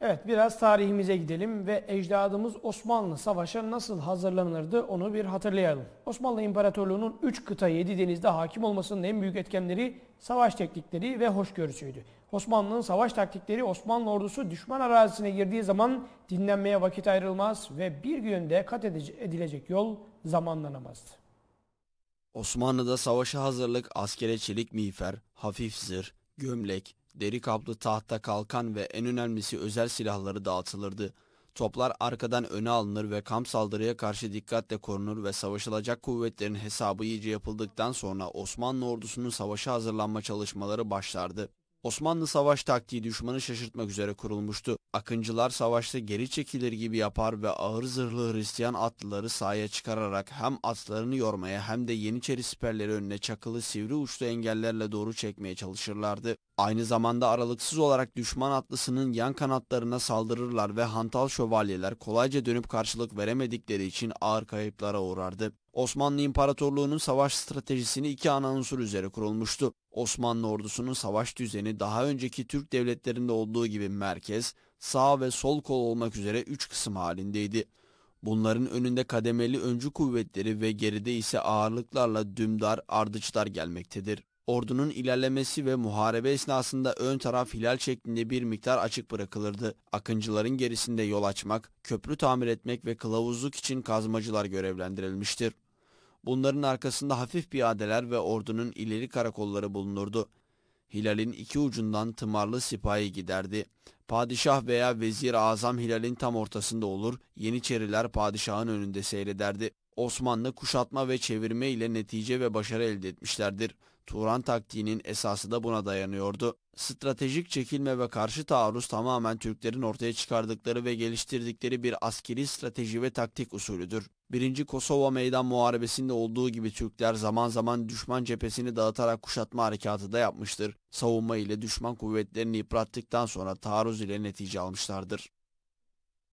Evet biraz tarihimize gidelim ve ecdadımız Osmanlı savaşa nasıl hazırlanırdı onu bir hatırlayalım. Osmanlı İmparatorluğu'nun 3 kıta 7 denizde hakim olmasının en büyük etkenleri savaş teknikleri ve hoşgörüsüydü. Osmanlı'nın savaş taktikleri Osmanlı ordusu düşman arazisine girdiği zaman dinlenmeye vakit ayrılmaz ve bir günde kat edilecek yol zamanlanamazdı. Osmanlı'da savaşa hazırlık askere çelik miğfer, hafif zırh, gömlek, Deri kaplı tahta kalkan ve en önemlisi özel silahları dağıtılırdı. Toplar arkadan öne alınır ve kamp saldırıya karşı dikkatle korunur ve savaşılacak kuvvetlerin hesabı iyice yapıldıktan sonra Osmanlı ordusunun savaşa hazırlanma çalışmaları başlardı. Osmanlı savaş taktiği düşmanı şaşırtmak üzere kurulmuştu. Akıncılar savaşta geri çekilir gibi yapar ve ağır zırhlı Hristiyan atlıları sahaya çıkararak hem atlarını yormaya hem de Yeniçeri siperleri önüne çakılı sivri uçlu engellerle doğru çekmeye çalışırlardı. Aynı zamanda aralıksız olarak düşman atlısının yan kanatlarına saldırırlar ve hantal şövalyeler kolayca dönüp karşılık veremedikleri için ağır kayıplara uğrardı. Osmanlı İmparatorluğu'nun savaş stratejisini iki ana unsur üzere kurulmuştu. Osmanlı ordusunun savaş düzeni daha önceki Türk devletlerinde olduğu gibi merkez, sağ ve sol kol olmak üzere üç kısım halindeydi. Bunların önünde kademeli öncü kuvvetleri ve geride ise ağırlıklarla dümdar ardıçlar gelmektedir. Ordunun ilerlemesi ve muharebe esnasında ön taraf hilal şeklinde bir miktar açık bırakılırdı. Akıncıların gerisinde yol açmak, köprü tamir etmek ve kılavuzluk için kazmacılar görevlendirilmiştir. Bunların arkasında hafif piyadeler ve ordunun ileri karakolları bulunurdu. Hilal'in iki ucundan tımarlı sipahi giderdi. Padişah veya vezir azam Hilal'in tam ortasında olur, Yeniçeriler padişahın önünde seyrederdi. Osmanlı kuşatma ve çevirme ile netice ve başarı elde etmişlerdir. Turan taktiğinin esası da buna dayanıyordu. Stratejik çekilme ve karşı taarruz tamamen Türklerin ortaya çıkardıkları ve geliştirdikleri bir askeri strateji ve taktik usulüdür. 1. Kosova Meydan Muharebesi'nde olduğu gibi Türkler zaman zaman düşman cephesini dağıtarak kuşatma harekatı da yapmıştır. Savunma ile düşman kuvvetlerini yıprattıktan sonra taarruz ile netice almışlardır.